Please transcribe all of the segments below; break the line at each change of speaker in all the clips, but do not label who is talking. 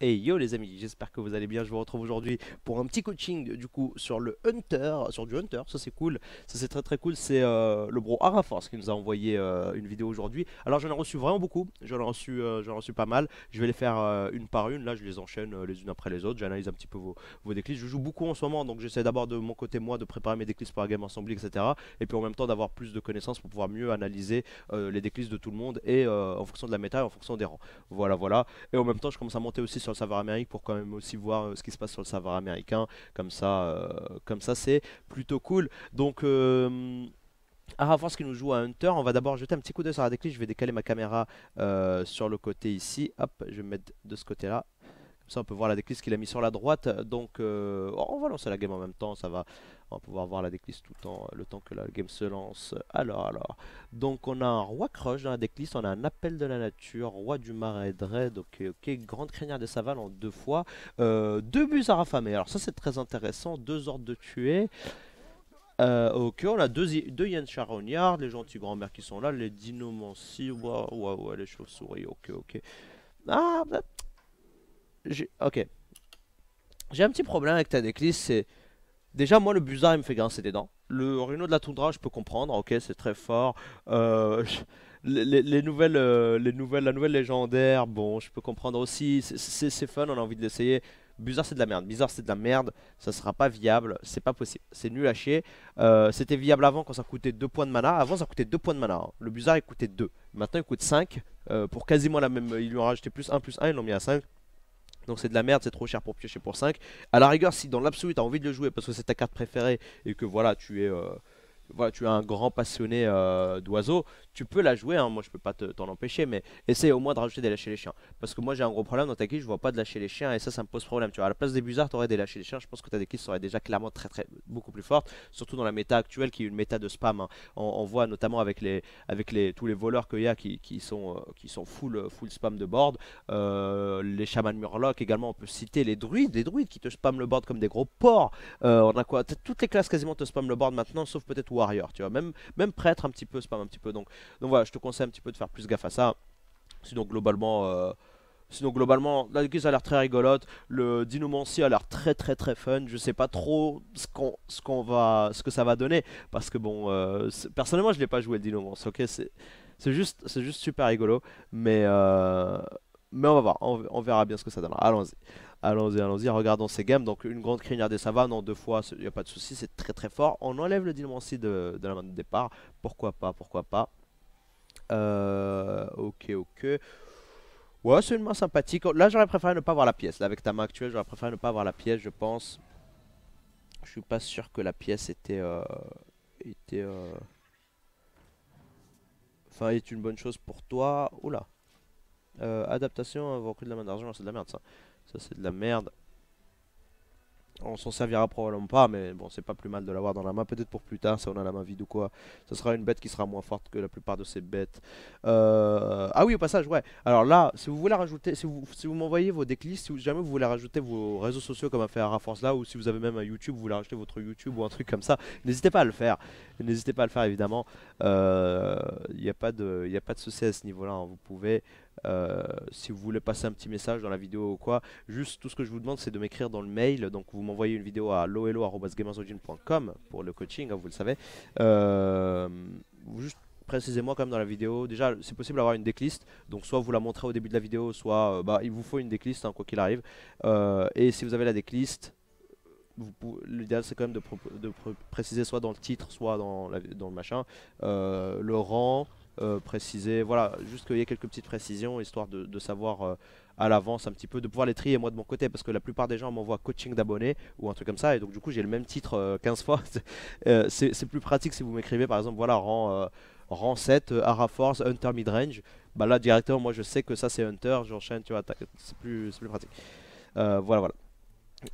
Et yo les amis, j'espère que vous allez bien, je vous retrouve aujourd'hui pour un petit coaching du coup sur le Hunter, sur du Hunter, ça c'est cool, ça c'est très très cool, c'est euh, le bro Araforce qui nous a envoyé euh, une vidéo aujourd'hui. Alors j'en ai reçu vraiment beaucoup, j'en ai, reçu, euh, ai reçu pas mal, je vais les faire euh, une par une, là je les enchaîne les unes après les autres, j'analyse un petit peu vos, vos déclics, je joue beaucoup en ce moment donc j'essaie d'abord de mon côté moi de préparer mes déclics pour la game ensemble etc. Et puis en même temps d'avoir plus de connaissances pour pouvoir mieux analyser les déclics de tout le monde et en fonction de la méta et en fonction des rangs. Voilà voilà, et en même temps je commence à monter aussi sur sur le serveur américain pour quand même aussi voir euh, ce qui se passe sur le serveur américain. Comme ça, euh, comme ça, c'est plutôt cool. Donc euh, à voir ce qui nous joue à Hunter, on va d'abord jeter un petit coup de sur la déclic. Je vais décaler ma caméra sur le côté ici. Hop, je vais mettre de ce côté-là ça, on peut voir la déclisse qu'il a mis sur la droite. Donc, euh, on va lancer la game en même temps. Ça va, on va pouvoir voir la déclisse tout le temps, le temps que la game se lance. Alors, alors. Donc, on a un roi crush dans la déclisse, On a un appel de la nature, roi du marais dread. Ok, ok. Grande crinière des savales en deux fois. Euh, deux bus à raffamer. Alors, ça, c'est très intéressant. Deux ordres de tuer. Euh, ok, on a deux, deux Yen Charognard, les gentils grand mères qui sont là, les dinomancies, waouh, waouh, les chauves-souris, ok, ok. Ah, bah, Ok. J'ai un petit problème avec ta c'est... Déjà, moi, le Buzard, il me fait grincer des dents. Le Rhino de la Toundra, je peux comprendre, ok, c'est très fort. Euh, les, nouvelles, euh, les nouvelles, la nouvelle légendaire, bon, je peux comprendre aussi, c'est fun, on a envie de l'essayer. Bizarre, c'est de la merde. Bizarre, c'est de la merde. Ça sera pas viable. C'est pas possible. C'est nul à chier. Euh, c'était viable avant quand ça coûtait 2 points de mana. Avant, ça coûtait 2 points de mana. Hein. Le buzard il coûtait 2. Maintenant, il coûte 5. pour quasiment la même. Ils lui ont rajouté plus 1 plus 1. Ils l'ont mis à 5 donc c'est de la merde, c'est trop cher pour piocher pour 5. À la rigueur, si dans l'absolu as envie de le jouer parce que c'est ta carte préférée et que voilà, tu es, euh, voilà, tu un grand passionné euh, d'oiseaux, tu peux la jouer, hein, moi je peux pas t'en empêcher, mais essaye au moins de rajouter des lâcher les chiens. Parce que moi j'ai un gros problème dans ta guilde, je vois pas de lâcher les chiens et ça, ça me pose problème. Tu vois, à la place des tu aurais des lâcher les chiens, je pense que ta qui serait déjà clairement très très beaucoup plus forte, surtout dans la méta actuelle qui est une méta de spam. Hein. On, voit notamment avec les avec les tous les voleurs qu'il y a qui, sont euh, qui sont full full spam de board, euh, les chamans murlocs également, on peut citer les druides, les druides qui te spam le board comme des gros porcs. Euh, on a quoi Toutes les classes quasiment te spam le board maintenant, sauf peut-être warrior, tu vois, même même prêtre un petit peu spam un petit peu donc donc voilà, je te conseille un petit peu de faire plus gaffe à ça. Sinon, globalement. Euh, sinon globalement la ça a l'air très rigolote, le Dinomancy a l'air très très très fun, je sais pas trop ce qu'on ce va ce que ça va donner parce que bon euh, personnellement je l'ai pas joué le Dinomancy, OK, c'est juste c'est juste super rigolo mais euh, mais on va voir, on, verra bien ce que ça donnera. Allons-y. Allons-y, allons-y, regardons ces games. Donc une grande crinière des savanes en deux fois, il n'y a pas de souci, c'est très très fort. On enlève le Dinomancy de la main de départ, pourquoi pas, pourquoi pas. Euh, ok, ok. Ouais, c'est une main sympathique. Là, j'aurais préféré ne pas avoir la pièce. Là, avec ta main actuelle, j'aurais préféré ne pas avoir la pièce, je pense. Je suis pas sûr que la pièce était... Euh, était euh, Enfin, est une bonne chose pour toi. Oula. Euh, adaptation, avoir de la main d'argent, c'est de la merde, ça. Ça, c'est de la merde. On s'en servira probablement pas, mais bon, c'est pas plus mal de l'avoir dans la main. Peut-être pour plus tard, si on a la main vide ou quoi. Ce sera une bête qui sera moins forte que la plupart de ces bêtes. Euh, ah oui, au passage, ouais. Alors là, si vous voulez rajouter, si vous, m'envoyez vos déclistes, si jamais vous voulez rajouter vos réseaux sociaux comme a fait force là, ou si vous avez même un YouTube, vous voulez rajouter votre YouTube ou un truc comme ça, n'hésitez pas à le faire. N'hésitez pas à le faire, évidemment. Il euh, n'y a, pas de... Y a pas de souci à ce niveau-là. Hein. Vous pouvez. Euh, si vous voulez passer un petit message dans la vidéo ou quoi, juste tout ce que je vous demande c'est de m'écrire dans le mail. Donc vous envoyer une vidéo à loello.gamersodune.com pour le coaching, hein, vous le savez. Euh, juste précisez-moi quand même dans la vidéo. Déjà, c'est possible d'avoir une decklist. Donc, soit vous la montrez au début de la vidéo, soit euh, bah, il vous faut une decklist, hein, quoi qu'il arrive. Euh, et si vous avez la decklist, l'idéal c'est quand même de, préciser soit dans le titre, soit dans, dans le machin, le rang. préciser, voilà, juste qu'il y ait quelques petites précisions histoire de, de savoir à l'avance un petit peu, de pouvoir les trier moi de mon côté, parce que la plupart des gens m'envoient coaching d'abonnés ou un truc comme ça, et donc du coup j'ai le même titre 15 euh, fois. Euh, c'est plus pratique si vous m'écrivez par exemple, voilà, rang, euh, rang 7, Ara Force, Hunter Midrange. Bah là directement, moi je sais que ça c'est Hunter, j'enchaîne, tu vois, c'est plus, plus pratique. voilà, voilà.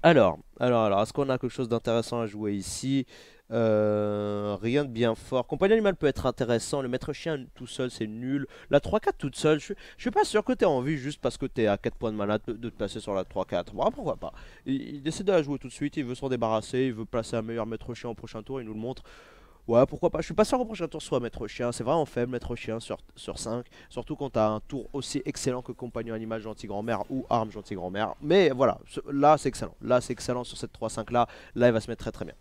Alors, alors, alors, est-ce qu'on a quelque chose d'intéressant à jouer ici euh, rien de bien fort. Compagnie animale peut être intéressant. Le maître chien tout seul, c'est nul. La 3-4 toute seule, je, suis pas sûr que aies envie juste parce que tu es à 4 points de malade de, te placer sur la 3-4. pourquoi pas. Il, décide de la jouer tout de suite, il veut s'en débarrasser, il veut placer un meilleur maître chien au prochain tour, il nous le montre. Ouais, pourquoi pas. Je suis pas sûr qu'au prochain tour soit maître chien. C'est vraiment faible, maître chien sur, sur 5. Surtout quand tu as un tour aussi excellent que compagnon animal gentil grand-mère ou arme gentil grand-mère. Mais voilà, là c'est excellent. Là c'est excellent sur cette 3-5 là. Là il va se mettre très très bien.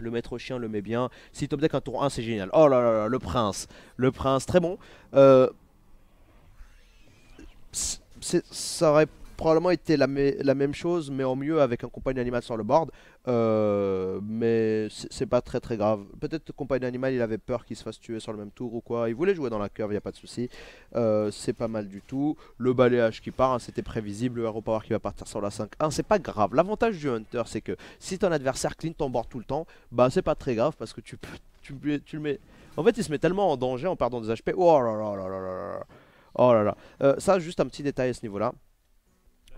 Le maître chien le met bien. Si top deck un tour 1, c'est génial. Oh là là là, le prince. Le prince, très bon. Euh, ça aurait probablement était la, même chose, mais en mieux avec un compagnon animal sur le board. Euh, mais c'est pas très très grave. Peut-être le compagnon animal, il avait peur qu'il se fasse tuer sur le même tour ou quoi. Il voulait jouer dans la curve, il a pas de souci. Euh, c'est pas mal du tout. Le balayage qui part, hein, c'était prévisible. Le hero power qui va partir sur la 5-1, c'est pas grave. L'avantage du hunter, c'est que si ton adversaire clean ton board tout le temps, bah c'est pas très grave parce que tu, peux, tu, le mets. En fait, il se met tellement en danger en perdant des HP. Oh là là là là là là. Oh là là. Euh, ça, juste un petit détail à ce niveau-là.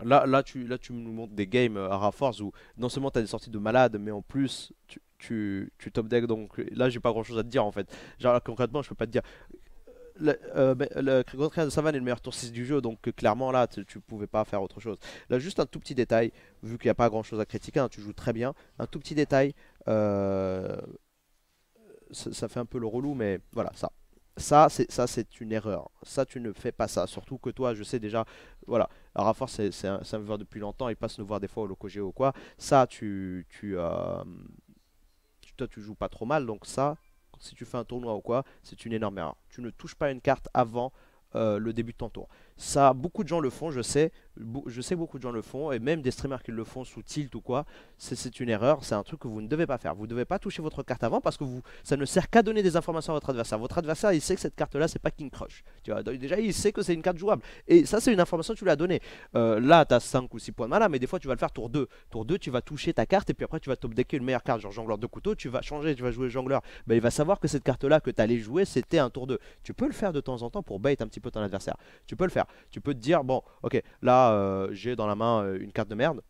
Là, tu, là, tu nous montres des games à euh, Raforce où non seulement tu as des sorties de malade, mais en plus, tu, tu, tu top deck. Donc là, j'ai pas grand chose à te dire en fait. Genre, concrètement, je peux pas te dire. Le, euh, ben, le, de Savane est le meilleur tour 6 du jeu, donc euh, clairement là tu, pouvais pas faire autre chose. Là, juste un tout petit détail, vu qu'il n'y a pas grand chose à critiquer, hein, tu joues très bien. Un tout petit détail, ça fait un peu le relou, mais voilà, ça ça c'est ça c'est une erreur ça tu ne fais pas ça surtout que toi je sais déjà voilà Rafa c'est c'est un, un voir depuis longtemps il passe nous voir des fois au Locogeo ou quoi ça tu tu euh, toi tu joues pas trop mal donc ça si tu fais un tournoi ou quoi c'est une énorme erreur tu ne touches pas une carte avant euh, le début de ton tour ça, beaucoup de gens le font, je sais. Je sais beaucoup de gens le font, et même des streamers qui le font sous tilt ou quoi. C'est une erreur, c'est un truc que vous ne devez pas faire. Vous ne devez pas toucher votre carte avant parce que vous, ça ne sert qu'à donner des informations à votre adversaire. Votre adversaire, il sait que cette carte-là, c'est pas King Crush. Tu vois, déjà, il sait que c'est une carte jouable. Et ça, c'est une information que tu lui as donnée. Euh, là, tu as 5 ou 6 points de mana, mais des fois, tu vas le faire tour 2. Tour 2, tu vas toucher ta carte, et puis après, tu vas top decker une meilleure carte, genre jongleur de couteau. Tu vas changer, tu vas jouer jongleur. Ben, il va savoir que cette carte-là que tu allais jouer, c'était un tour 2. Tu peux le faire de temps en temps pour bait un petit peu ton adversaire. Tu peux le faire. Tu peux te dire, bon, ok, là, euh, j'ai dans la main euh, une carte de merde.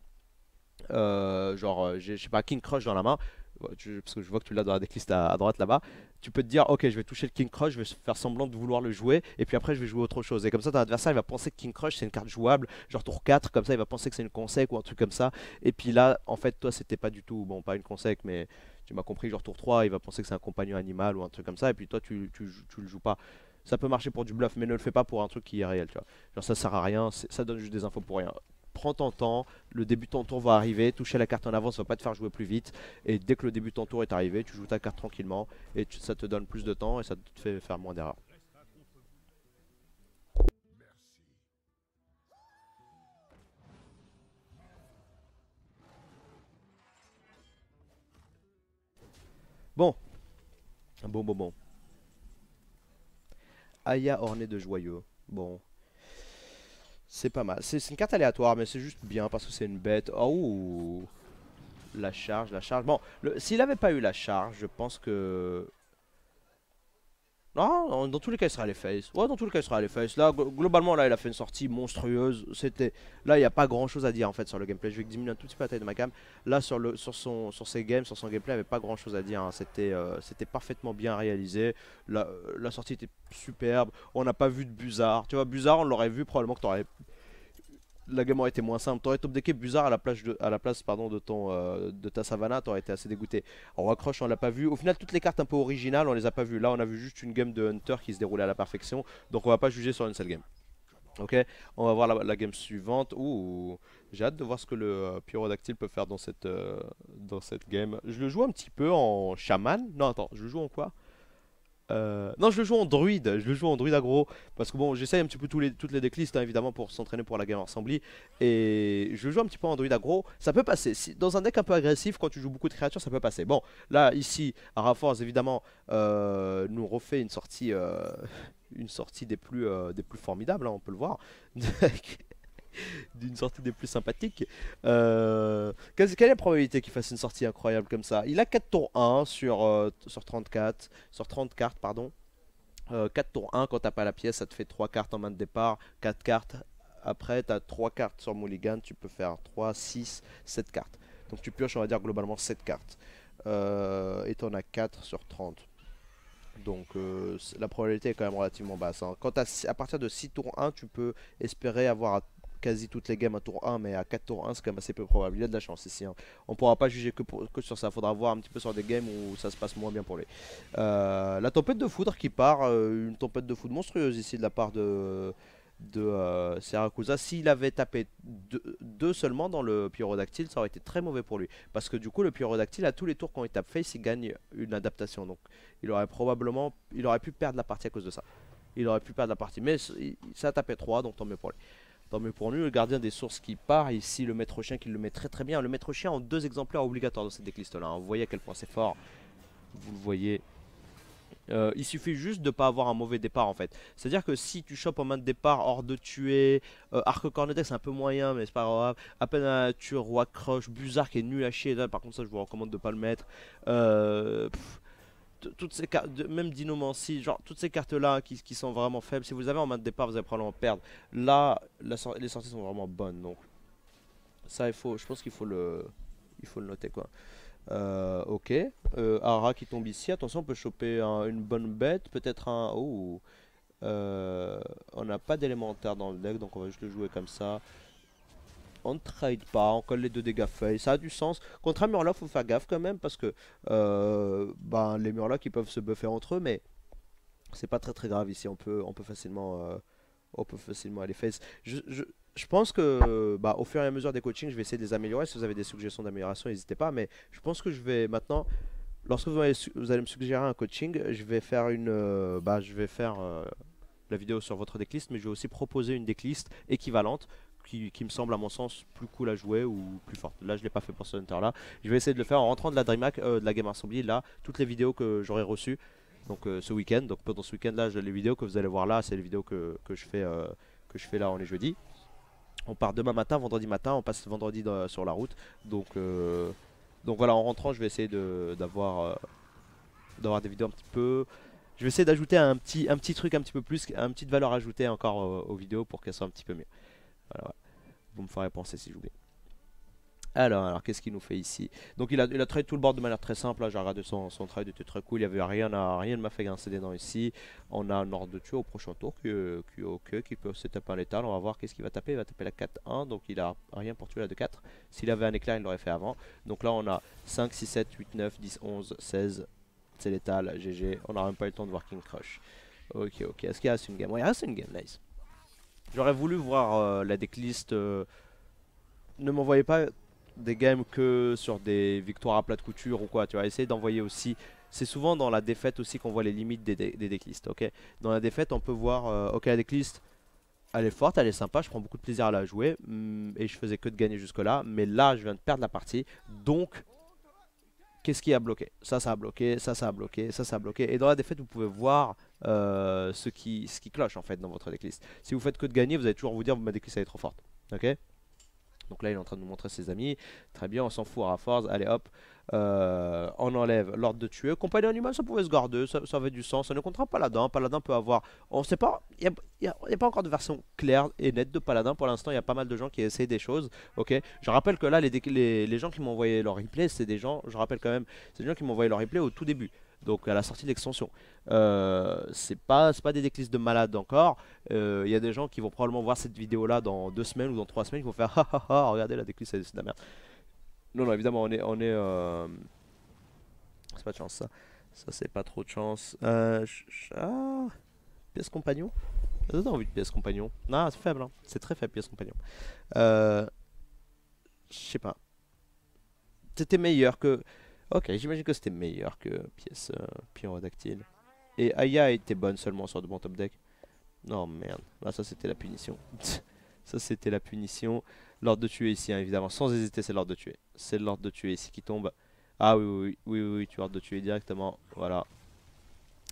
Euh, genre, j'ai, je sais pas, King Crush dans la main. parce que je vois que tu l'as dans la decklist à, droite là-bas. Tu peux te dire, ok, je vais toucher le King Crush, je vais faire semblant de vouloir le jouer, et puis après, je vais jouer autre chose. Et comme ça, ton adversaire, il va penser que King Crush, c'est une carte jouable, genre tour 4, comme ça, il va penser que c'est une conseil ou un truc comme ça. Et puis là, en fait, toi, c'était pas du tout, bon, pas une conseil, mais tu m'as compris, genre tour 3, il va penser que c'est un compagnon animal ou un truc comme ça, et puis toi, tu, tu, tu le joues pas ça peut marcher pour du bluff, mais ne le fais pas pour un truc qui est réel, tu vois. Genre ça sert à rien, ça donne juste des infos pour rien. Prends ton temps, le débutant tour va arriver, toucher la carte en avance va pas te faire jouer plus vite, et dès que le début de tour est arrivé, tu joues ta carte tranquillement, et ça te donne plus de temps, et ça te fait faire moins d'erreurs. Bon. Bon, bon, bon. Aya ornée de joyeux. Bon. C'est pas mal. C'est une carte aléatoire, mais c'est juste bien parce que c'est une bête. Oh La charge, la charge. Bon, s'il avait pas eu la charge, je pense que non, dans tous les cas, il sera les e face. Ouais, dans tous les cas, il sera les e face. Là, globalement, là, il a fait une sortie monstrueuse. C'était Là, il n'y a pas grand chose à dire en fait sur le gameplay. Je vais diminuer un tout petit peu la taille de ma cam. Là, sur, le, sur, son, sur ses games, sur son gameplay, il n'y avait pas grand chose à dire. Hein. Euh, c'était parfaitement bien réalisé. La, sortie était superbe. On n'a pas vu de Buzard. Tu vois, Buzard, on l'aurait vu probablement que tu aurais la game aurait été moins simple. T'aurais top decké Buzard à la place de, à la place, pardon, de, ton, euh, de ta savana, t'aurais été assez dégoûté. En raccroche, on l'a pas vu. Au final, toutes les cartes un peu originales, on les a pas vues. Là, on a vu juste une game de Hunter qui se déroulait à la perfection. Donc, on va pas juger sur une seule game. Ok, on va voir la, game suivante. Ouh, j'ai hâte de voir ce que le Pyro euh, pyrodactyle peut faire dans cette, euh, dans cette game. Je le joue un petit peu en chaman. Non, attends, je le joue en quoi euh, non, je le joue en druide, je le joue en druide aggro parce que bon, j'essaye un petit peu tous les, toutes les decklists hein, évidemment pour s'entraîner pour la Game Assembly et je joue un petit peu en druide aggro. Ça peut passer dans un deck un peu agressif quand tu joues beaucoup de créatures, ça peut passer. Bon, là, ici, Araforce évidemment euh, nous refait une sortie, euh, une sortie des plus, des plus formidables, hein, on peut le voir. d'une sortie des plus sympathiques. Euh, quelle est la probabilité qu'il fasse une sortie incroyable comme ça Il a 4 tours 1 sur, euh, sur, 34, sur 30 cartes. Pardon. 4 euh, tours 1, quand t'as pas la pièce, ça te fait 3 cartes en main de départ, 4 cartes. Après, t'as 3 cartes sur Mulligan, tu peux faire 3, 6, 7 cartes. Donc tu pioches, on va dire, globalement 7 cartes. et t'en as 4 sur 30. Donc la probabilité est quand même relativement basse. Hein. Quand à, à partir de 6 tours 1, tu peux espérer avoir quasi toutes les games à tour 1, mais à 4 tours 1, c'est quand même assez peu probable. Il a de la chance ici. Hein. On pourra pas juger que, que, sur ça. Faudra voir un petit peu sur des games où ça se passe moins bien pour lui. Euh, la tempête de foudre qui part, euh, une tempête de foudre monstrueuse ici de la part de de euh, S'il avait tapé deux, seulement dans le pyrodactyle, ça aurait été très mauvais pour lui. Parce que du coup, le pyrodactyle, à tous les tours quand il tape face, il gagne une adaptation. Donc il aurait probablement, il aurait pu perdre la partie à cause de ça. Il aurait pu perdre la partie, mais ça a tapé 3, donc tant mieux pour lui. Tant mieux pour nous, le gardien des sources qui part, ici le maître chien qui le met très très bien. Le maître chien en deux exemplaires obligatoires dans cette décliste là, hein. vous voyez à quel point c'est fort. Vous le voyez euh, il suffit juste de ne pas avoir un mauvais départ en fait. C'est-à-dire que si tu chopes en main de départ hors de tuer, euh, arc cornetex c'est un peu moyen mais c'est pas grave. À peine à tuer roi croche, buzard qui est nul à chier. par contre ça je vous recommande de ne pas le mettre. Euh, toutes ces cartes, même Dinomancy, genre toutes ces cartes-là qui, sont vraiment faibles, si vous avez en main de départ, vous allez probablement perdre. Là, les sorties sont vraiment bonnes, donc ça, il faut, je pense qu'il faut le, il faut le noter, quoi. Euh, ok, euh, Ara qui tombe ici, attention, on peut choper une bonne bête, peut-être un... Oh, euh, on n'a pas d'élémentaire dans le deck, donc on va juste le jouer comme ça on trade pas, on colle les deux dégâts faits, ça a du sens. Contre un Murloc, faut faire gaffe quand même, parce que euh, ben, les Murlocs, ils peuvent se buffer entre eux, mais c'est pas très très grave ici, on peut, on peut facilement... Euh, on peut facilement aller face. Je, je, je pense que, bah, au fur et à mesure des coachings, je vais essayer de les améliorer. Si vous avez des suggestions d'amélioration, n'hésitez pas. Mais je pense que je vais maintenant, lorsque vous allez, vous me suggérer un coaching, je vais faire une, euh, bah, je vais faire la vidéo sur votre decklist, mais je vais aussi proposer une decklist équivalente qui, me semble à mon sens plus cool à jouer ou plus forte. Là je l'ai pas fait pour ce Hunter là. Je vais essayer de le faire en rentrant de la DreamHack, euh, de la game assembly là, toutes les vidéos que j'aurais reçues donc euh, ce week-end. Donc pendant ce week-end là, les vidéos que vous allez voir là, c'est les vidéos que, je fais, euh, que je fais là, on est jeudi. On part demain matin, vendredi matin, on passe vendredi sur la route. Donc, donc voilà, en rentrant, je vais essayer d'avoir d'avoir des vidéos un petit peu... Je vais essayer d'ajouter un petit, un petit truc un petit peu plus, une petite valeur ajoutée encore aux vidéos pour qu'elles soient un petit peu mieux. Voilà, vous me ferez penser si j'oublie. Alors, alors qu'est-ce qu'il nous fait ici Donc il a, il tout le board de manière très simple. Là, j'ai regardé son, son trade, était très cool. Il n'y avait rien à rien ne m'a fait grincer des dents ici. On a un ordre de tuer au prochain tour qui, qui, qui peut se taper un létal. On va voir qu'est-ce qu'il va taper. Il va taper la 4-1. Donc il a rien pour tuer la 2-4. S'il avait un éclair, il l'aurait fait avant. Donc là, on a 5, 6, 7, 8, 9, 10, 11, 16. C'est l'étal. GG. On n'a même pas eu le temps de voir King Crush. Ok, ok. Est-ce qu'il reste une game oui il reste une game. Nice. J'aurais voulu voir euh, la decklist. Euh, ne m'envoyez pas des games que sur des victoires à plat de couture ou quoi. Tu vois, essayez d'envoyer aussi. C'est souvent dans la défaite aussi qu'on voit les limites des, des, decklists. Ok. Dans la défaite, on peut voir. Euh, ok, la decklist, elle est forte, elle est sympa. Je prends beaucoup de plaisir à la jouer mm, et je faisais que de gagner jusque là. Mais là, je viens de perdre la partie. Donc, qu'est-ce qui a bloqué Ça, ça a bloqué. Ça, ça a bloqué. Ça, ça a bloqué. Et dans la défaite, vous pouvez voir euh, ce, qui, ce qui cloche en fait dans votre decklist. Si vous faites que de gagner, vous allez toujours vous dire ma decklist elle est trop forte. donc là il est en train de nous montrer ses amis. Très bien, on s'en fout à force. Allez hop, euh, on enlève l'ordre de tuer. Compagnie animale, ça pouvait se garder, ça, avait du sens. Ça ne comptera Paladin. Paladin peut avoir. On sait pas. Il n'y a, pas encore de version claire et nette de Paladin. Pour l'instant, il y a pas mal de gens qui essayent des choses. Ok. Je rappelle que là, les, les, gens qui m'ont envoyé leur replay, c'est des gens. Je rappelle quand même, c'est des gens qui m'ont envoyé leur replay au tout début. Donc à la sortie de l'extension. Euh, c'est pas, pas des déclisses de malade encore. Il euh, y a des gens qui vont probablement voir cette vidéo là dans deux semaines ou dans trois semaines qui vont faire ah ah ah regardez la déclisse c'est de la merde. Non, non, évidemment, on est. On est euh, C'est pas de chance ça. Ça, c'est pas trop de chance. Euh, ah, pièce compagnon T'as envie de pièce compagnon Non, ah, c'est faible, hein. c'est très faible, pièce compagnon. Euh, Je sais pas. C'était meilleur que. Ok, j'imagine que c'était meilleur que pièce euh, pion Redactile Et Aya était bonne seulement sur de bons top deck. Non, merde. Là, ah, ça, c'était la punition. ça, c'était la punition. L'ordre de tuer ici, hein, évidemment. Sans hésiter, c'est l'ordre de tuer. C'est l'ordre de tuer ici qui tombe. Ah oui, oui, oui, oui, tu l'ordre de tuer directement. Voilà.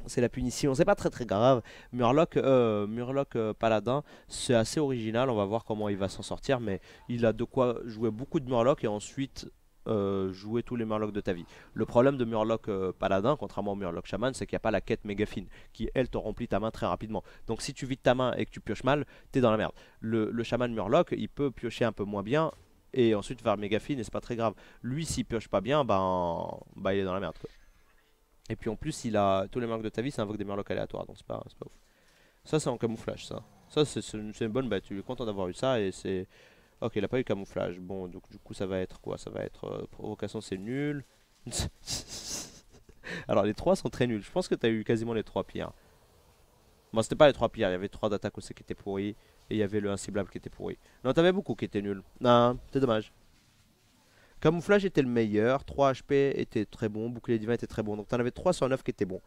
C'est la punition, c'est pas très très grave. Murloc, euh, Murloc euh, Paladin, c'est assez original, on va voir comment il va s'en sortir, mais il a de quoi jouer beaucoup de Murloc et ensuite euh, jouer tous les Murlocs de ta vie. Le problème de Murloc euh, Paladin, contrairement au Murloc Shaman, c'est qu'il n'y a pas la quête méga fine qui, elle, te remplit ta main très rapidement. Donc si tu vides ta main et que tu pioches mal, t'es dans la merde. Le, le Shaman Murloc, il peut piocher un peu moins bien et ensuite faire méga fine et c'est pas très grave. Lui, s'il pioche pas bien, ben, ben il est dans la merde. Et puis en plus, il a tous les Murlocs de ta vie, ça invoque des Murlocs aléatoires, donc c'est pas, pas ouf. Ça, c'est en camouflage, ça. Ça, c'est une, bonne bête. Tu es content d'avoir eu ça et c'est Ok, il a pas eu camouflage. Bon, donc du coup, ça va être quoi Ça va être euh, provocation, c'est nul. Alors, les trois sont très nuls. Je pense que t'as eu quasiment les trois pires. Bon, c'était pas les trois pires. Il y avait trois d'attaque aussi qui étaient pourris. Et il y avait le inciblable qui était pourri. Non, t'avais beaucoup qui étaient nuls. Non, c'est dommage. Camouflage était le meilleur. 3 HP était très bon. Bouclier divin était très bon. Donc, t'en avais 3 sur 9 qui étaient bons.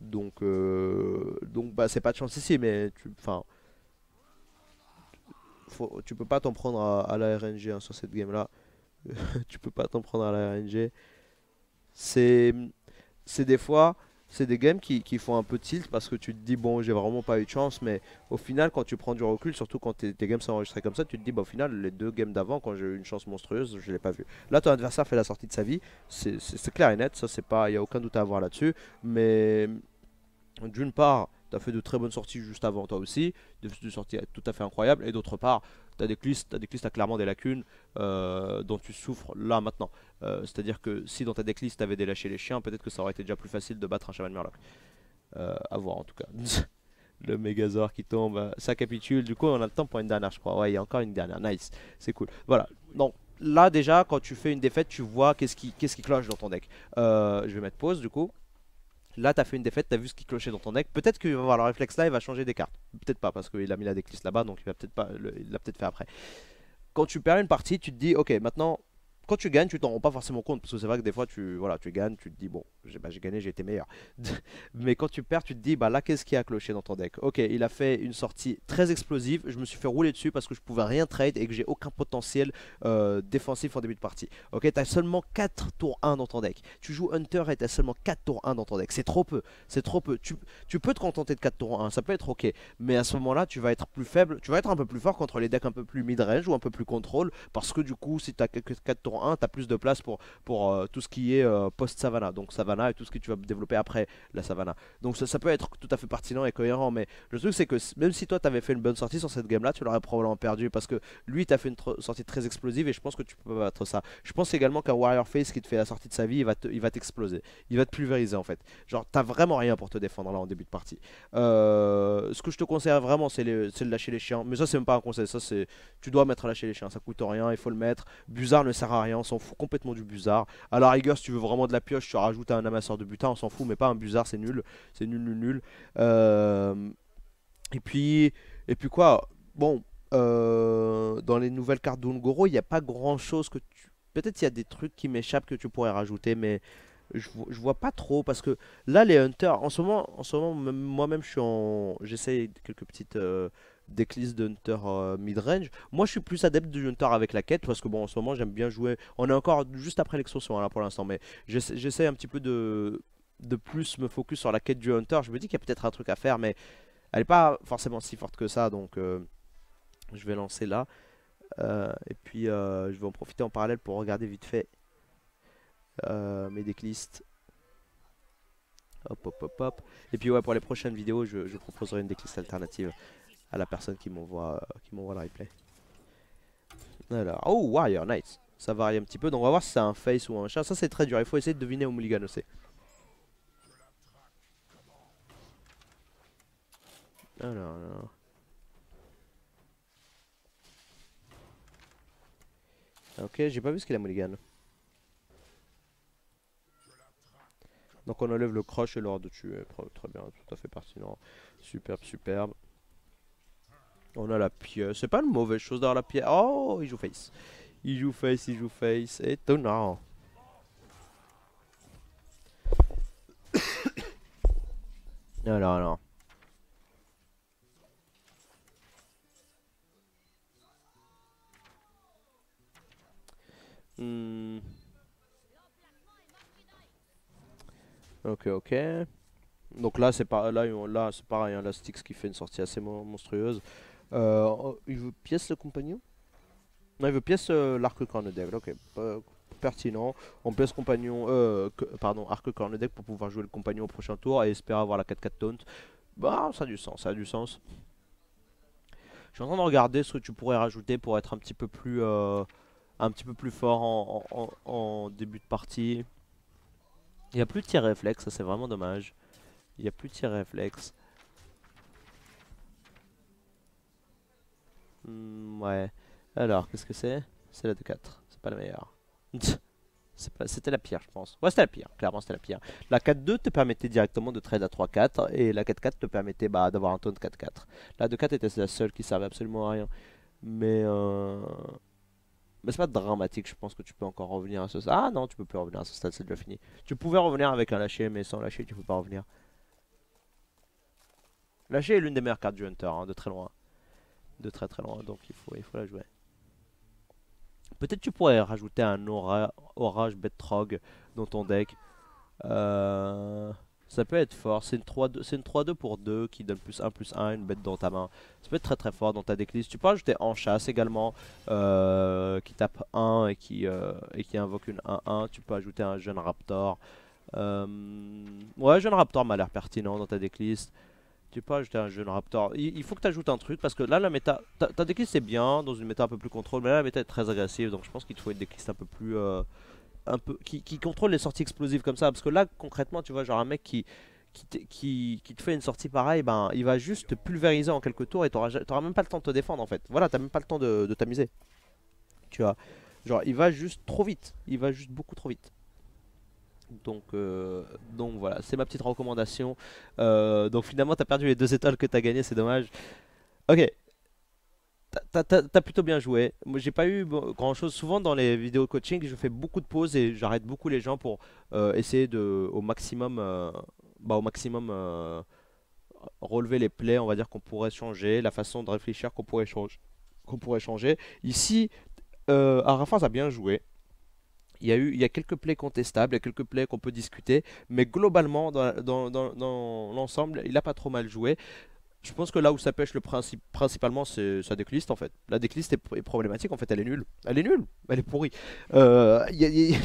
Donc, euh... donc bah, c'est pas de chance ici, mais tu. Enfin faut, tu peux pas t'en prendre à, la RNG hein, sur cette game là. tu peux pas t'en prendre à la RNG. C'est des fois, c'est des games qui, font un peu tilt parce que tu te dis bon j'ai vraiment pas eu de chance mais au final quand tu prends du recul surtout quand tes, games sont enregistrés comme ça tu te dis bah, au final les deux games d'avant quand j'ai eu une chance monstrueuse je l'ai pas vu là ton adversaire fait la sortie de sa vie c'est clair et net ça c'est pas il y a aucun doute à avoir là-dessus mais d'une part tu as fait de très bonnes sorties juste avant toi aussi, de sorties tout à fait incroyables, et d'autre part, tu as des tu clairement des lacunes euh, dont tu souffres là maintenant. Euh, c'est-à-dire que si dans ta decklist tu avais délâché les chiens, peut-être que ça aurait été déjà plus facile de battre un chaman murloc. Euh, à voir en tout cas. le Megazord qui tombe, euh, ça capitule, du coup on a le temps pour une dernière je crois, ouais il y a encore une dernière, nice, c'est cool. Voilà, donc là déjà quand tu fais une défaite tu vois qu'est-ce qui, qu'est-ce qui cloche dans ton deck. je vais mettre pause du coup. Là, t'as fait une défaite, t'as vu ce qui clochait dans ton deck. Peut-être qu'il va avoir le réflexe là, il va changer des cartes. Peut-être pas, parce qu'il a mis la déclisse là-bas, donc il va peut-être pas, il l'a peut-être fait après. Quand tu perds une partie, tu te dis, ok, maintenant quand tu gagnes, tu t'en rends pas forcément compte parce que c'est vrai que des fois tu voilà, tu gagnes, tu te dis bon, j'ai bah, gagné, j'ai été meilleur. Mais quand tu perds, tu te dis bah là qu'est-ce qui a cloché dans ton deck OK, il a fait une sortie très explosive, je me suis fait rouler dessus parce que je pouvais rien trade et que j'ai aucun potentiel euh, défensif en début de partie. OK, tu as seulement 4 tours 1 dans ton deck. Tu joues Hunter et tu as seulement 4 tours 1 dans ton deck. C'est trop peu, c'est trop peu. Tu, peux te contenter de 4 tours 1, ça peut être OK, mais à ce moment-là, tu vas être plus faible, tu vas être un peu plus fort contre les decks un peu plus mid-range ou un peu plus contrôle parce que du coup, si tu as 4 tours tu as plus de place pour, pour euh, tout ce qui est euh, post-savana, donc savana et tout ce que tu vas développer après la savana. Donc ça, ça peut être tout à fait pertinent et cohérent, mais le truc c'est que même si toi t'avais fait une bonne sortie sur cette game là, tu l'aurais probablement perdu parce que lui t'as fait une sortie très explosive et je pense que tu peux battre ça. Je pense également qu'un Warrior Face qui te fait la sortie de sa vie, il va t'exploser, il va te pulvériser en fait. Genre t'as vraiment rien pour te défendre là en début de partie. Euh, ce que je te conseille vraiment c'est de lâcher les chiens, mais ça c'est même pas un conseil, ça c'est tu dois mettre à lâcher les chiens, ça coûte rien, il faut le mettre. Buzard ne sert à Hein, on s'en fout complètement du Buzard. À la rigueur, si tu veux vraiment de la pioche, tu rajoutes un amasseur de butin, on s'en fout, mais pas un Buzard, c'est nul. C'est nul, nul, nul. Euh, et puis. Et puis quoi Bon. Euh, dans les nouvelles cartes d'Ungoro, il n'y a pas grand chose que tu. Peut-être il y a des trucs qui m'échappent que tu pourrais rajouter, mais je, vois pas trop parce que là les hunters en ce moment en ce moment moi-même je suis en j'essaye quelques petites euh, des de Hunter euh, mid-range. Moi, je suis plus adepte du Hunter avec la quête, parce que bon, en ce moment, j'aime bien jouer. On est encore juste après l'extension hein, là pour l'instant, mais j'essaie un petit peu de de plus me focus sur la quête du Hunter. Je me dis qu'il y a peut-être un truc à faire, mais elle n'est pas forcément si forte que ça, donc euh, je vais lancer là. Euh, et puis je vais en profiter en parallèle pour regarder vite fait mes déclistes Hop, hop, hop, Et puis ouais, pour les prochaines vidéos, je, proposerai une décliste alternative à la personne qui m'envoie euh, qui m'envoie le replay. Alors, oh Warrior, nice. Ça varie un petit peu, donc on va voir si c'est un face ou un chat. Ça c'est très dur, il faut essayer de deviner au mulligan aussi. Alors, alors. Ok, j'ai pas vu ce qu'il a mulligan. Donc on enlève le croche et l'ordre de tuer. Très bien, tout à fait pertinent. Superbe, superbe. On a la pierre. C'est pas une mauvaise chose d'avoir la pierre. Oh, il joue face. Il joue face, il joue face. Étonnant. alors, alors. Hmm. Ok, ok. Donc là, c'est pas là, c'est pareil. Hein. la Styx qui fait une sortie assez monstrueuse. Euh, oh, il veut pièce le compagnon Non, il veut pièce euh, l'arc corne deck. Ok, pertinent. On pièce compagnon, euh, pardon, arc corne deck pour pouvoir jouer le compagnon au prochain tour et espérer avoir la 4-4 taunt. Bah, ça a du sens, ça a du sens. Je suis en train de regarder ce que tu pourrais rajouter pour être un petit peu plus, un petit peu plus fort en, début de partie. Il n'y a plus de tir réflexe, ça c'est vraiment dommage. Il n'y a plus de tir réflexe. Mm, ouais. Alors, qu'est-ce que c'est C'est la 2 4. C'est pas la meilleure. C'était la pire, je pense. Ouais, c'était la pire. Clairement, c'était la pire. La 4-2 te permettait directement de trade à 3-4. Et la 4-4 te permettait bah, d'avoir un ton de 4-4. La 2-4 était la seule qui servait absolument à rien. Mais. Euh, mais c'est pas dramatique, je pense que tu peux encore revenir à ce stade. Ah non, tu peux plus revenir à ce stade, c'est déjà fini. Tu pouvais revenir avec un lâcher, mais sans lâcher, tu peux pas revenir. Lâcher est l'une des meilleures cartes du Hunter, hein, de très loin de très très loin, donc il faut, il faut la jouer. Peut-être tu pourrais rajouter un aura, Orage Betrog dans ton deck. Euh, ça peut être fort, c'est une 3-2 pour 2 qui donne plus 1 plus 1, une bête dans ta main. Ça peut être très très fort dans ta decklist. Tu peux ajouter en chasse également, euh, qui tape 1 et qui, euh, et qui invoque une 1-1. Tu peux ajouter un jeune raptor. Euh, ouais, jeune raptor m'a l'air pertinent dans ta decklist. Tu pas, j'étais un jeune raptor. Il, faut que tu ajoutes un truc parce que là, la méta. Ta déquiste c'est bien dans une méta un peu plus contrôle, mais là, la méta est très agressive donc je pense qu'il te faut une déquiste un peu plus. Euh, un peu, qui, contrôle les sorties explosives comme ça parce que là, concrètement, tu vois, genre un mec qui. Qui, qui, te fait une sortie pareille, ben, il va juste te pulvériser en quelques tours et t'auras même pas le temps de te défendre en fait. Voilà, t'as même pas le temps de, de t'amuser. Tu vois, genre il va juste trop vite, il va juste beaucoup trop vite. Donc, euh, donc voilà, c'est ma petite recommandation. Euh, donc finalement, t'as perdu les deux étoiles que t'as gagnées, c'est dommage. Ok. T'as plutôt bien joué. Moi, j'ai pas eu grand chose. Souvent, dans les vidéos coaching, je fais beaucoup de pauses et j'arrête beaucoup les gens pour euh, essayer de, au maximum, bah, au maximum relever les plaies, on va dire, qu'on pourrait changer, la façon de réfléchir qu'on pourrait, pourrait changer. Ici, euh, a bien joué il y a eu il y a quelques plays contestables, il y a quelques plays qu'on peut discuter, mais globalement, dans, l'ensemble, il n'a pas trop mal joué. Je pense que là où ça pêche le principe, principalement, c'est sa décliste en fait. La décliste est, problématique en fait, elle est nulle. Elle est nulle, elle est pourrie. Euh,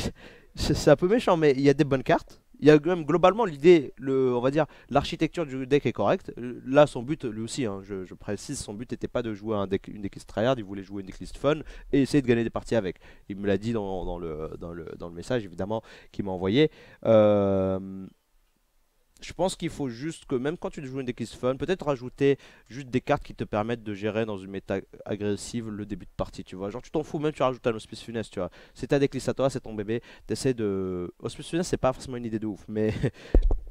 c'est un peu méchant, mais il y a des bonnes cartes il y a même globalement l'idée, on va dire, l'architecture du deck est correcte. Là, son but, lui aussi, hein, je, précise, son but n'était pas de jouer un deck, une decklist tryhard, il voulait jouer une list fun et essayer de gagner des parties avec. Il me l'a dit dans, le, dans, le, message, évidemment, qu'il m'a envoyé. Euh, je pense qu'il faut juste que même quand tu joues une deck fun, peut-être rajouter juste des cartes qui te permettent de gérer dans une méta agressive le début de partie, tu vois. Genre tu t'en fous même tu rajoutes un Hospice Funeste, tu vois. C'est ta decklist à toi, c'est ton bébé, t'essaies de... Hospice Funeste c'est pas forcément une idée de ouf, mais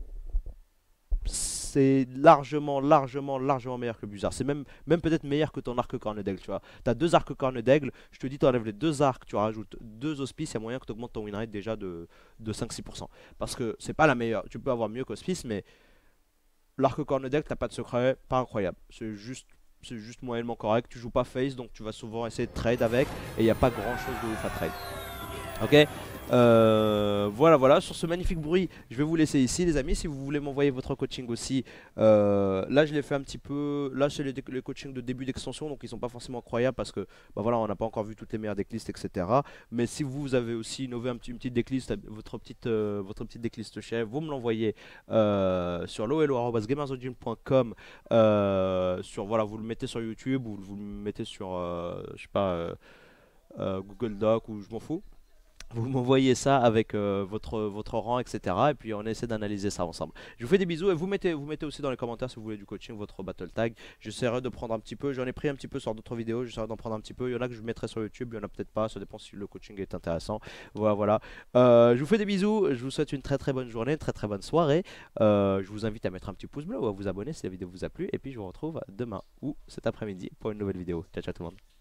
c'est largement, largement, largement meilleur que Buzard. C'est même, même peut-être meilleur que ton arc corne d'aigle, tu vois. T'as deux arcs corne d'aigle, je te dis, enlèves les deux arcs, tu rajoutes deux hospices, il y a moyen que augmentes ton win déjà de, 5-6%. Parce que c'est pas la meilleure, tu peux avoir mieux qu'auspice mais l'arc corne d'aigle, t'as pas de secret, pas incroyable. C'est juste c'est juste moyennement correct, tu joues pas face donc tu vas souvent essayer de trade avec et il n'y a pas grand chose de ouf à trade. Ok euh, voilà, voilà, sur ce magnifique bruit, je vais vous laisser ici les amis. Si vous voulez m'envoyer votre coaching aussi, euh, là je l'ai fait un petit peu, là c'est les, coachings de début d'extension, donc ils sont pas forcément incroyables parce que bah voilà, on n'a pas encore vu toutes les meilleures déclistes etc. Mais si vous avez aussi innové un petit, une petite décliste euh, votre petite, décliste votre petite chef, vous me l'envoyez sur Euh, sur voilà, vous le mettez sur YouTube ou vous le mettez sur, je sais pas, Google Doc ou je m'en fous vous m'envoyez ça avec euh, votre, votre rang, etc. Et puis on essaie d'analyser ça ensemble. Je vous fais des bisous et vous mettez, vous mettez aussi dans les commentaires si vous voulez du coaching votre battle tag. J'essaierai de prendre un petit peu. J'en ai pris un petit peu sur d'autres vidéos. J'essaierai d'en prendre un petit peu. Il y en a que je mettrai sur YouTube. Il y en a peut-être pas. Ça dépend si le coaching est intéressant. Voilà, voilà. Euh, je vous fais des bisous. Je vous souhaite une très très bonne journée, une très très bonne soirée. Euh, je vous invite à mettre un petit pouce bleu ou à vous abonner si la vidéo vous a plu. Et puis je vous retrouve demain ou cet après-midi pour une nouvelle vidéo. Ciao ciao tout le monde.